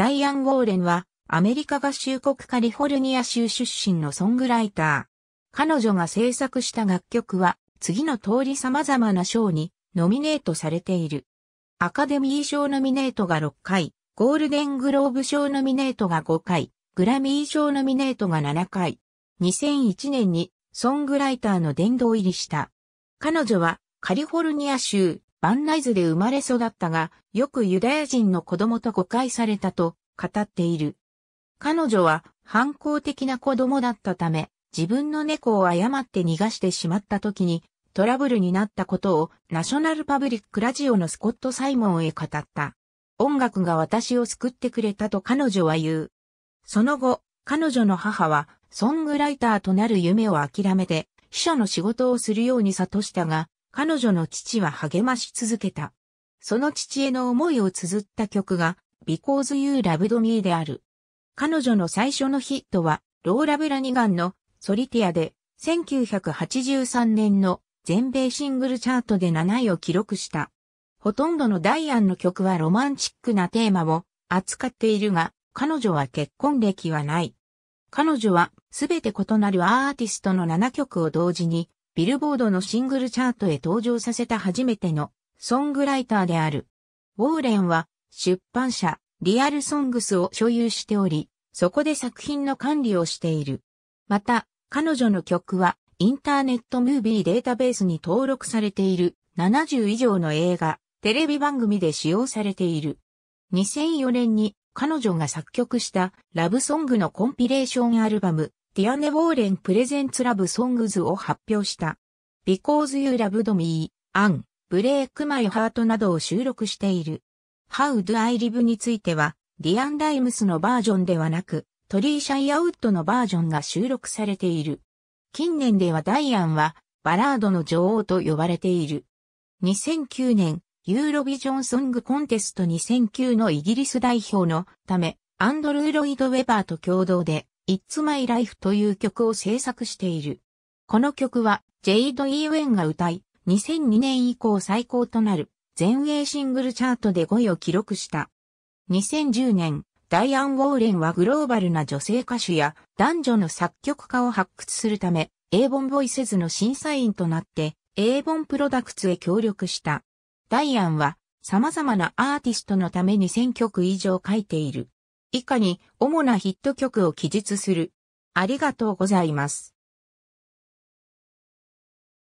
ダイアン・ウォーレンは、アメリカ合衆国カリフォルニア州出身のソングライター。彼女が制作した楽曲は、次の通り様々な賞にノミネートされている。アカデミー賞ノミネートが6回、ゴールデングローブ賞ノミネートが5回、グラミー賞ノミネートが7回。2001年にソングライターの殿堂入りした。彼女はカリフォルニア州バンナイズで生まれ育ったが、よくユダヤ人の子供と誤解されたと語っている。彼女は反抗的な子供だったため、自分の猫を誤って逃がしてしまった時にトラブルになったことをナショナルパブリックラジオのスコット・サイモンへ語った。音楽が私を救ってくれたと彼女は言う。その後、彼女の母はソングライターとなる夢を諦めて秘書の仕事をするように諭したが、彼女の父は励まし続けた。その父への思いを綴った曲が because you loved me である。彼女の最初のヒットは、ローラ・ブラニガンのソリティアで、1983年の全米シングルチャートで7位を記録した。ほとんどのダイアンの曲はロマンチックなテーマを扱っているが、彼女は結婚歴はない。彼女はすべて異なるアーティストの7曲を同時にビルボードのシングルチャートへ登場させた初めてのソングライターである。ウォーレンは出版社、リアルソングスを所有しており、そこで作品の管理をしている。また、彼女の曲は、インターネットムービーデータベースに登録されている70以上の映画、テレビ番組で使用されている。2004年に彼女が作曲したラブソングのコンピレーションアルバム、ディアネ・ウォーレン・プレゼンツ・ラブ・ソングズを発表した。Because You Loved Me, Anne, Break My Heart などを収録している。How Do I Live については、ディアン・ライムスのバージョンではなく、トリー・シャイアウッドのバージョンが収録されている。近年ではダイアンは、バラードの女王と呼ばれている。2009年、ユーロビジョンソングコンテスト2009のイギリス代表のため、アンドルー・ロイド・ウェバーと共同で、It's My Life という曲を制作している。この曲は、ジェイド・イーウェンが歌い、2002年以降最高となる全英シングルチャートで5位を記録した。2010年、ダイアン・ウォーレンはグローバルな女性歌手や男女の作曲家を発掘するため、英文ボン・ボイセズの審査員となって、英文ボン・プロダクツへ協力した。ダイアンは、様々なアーティストのために1000曲以上書いている。以下に主なヒット曲を記述する。ありがとうございます。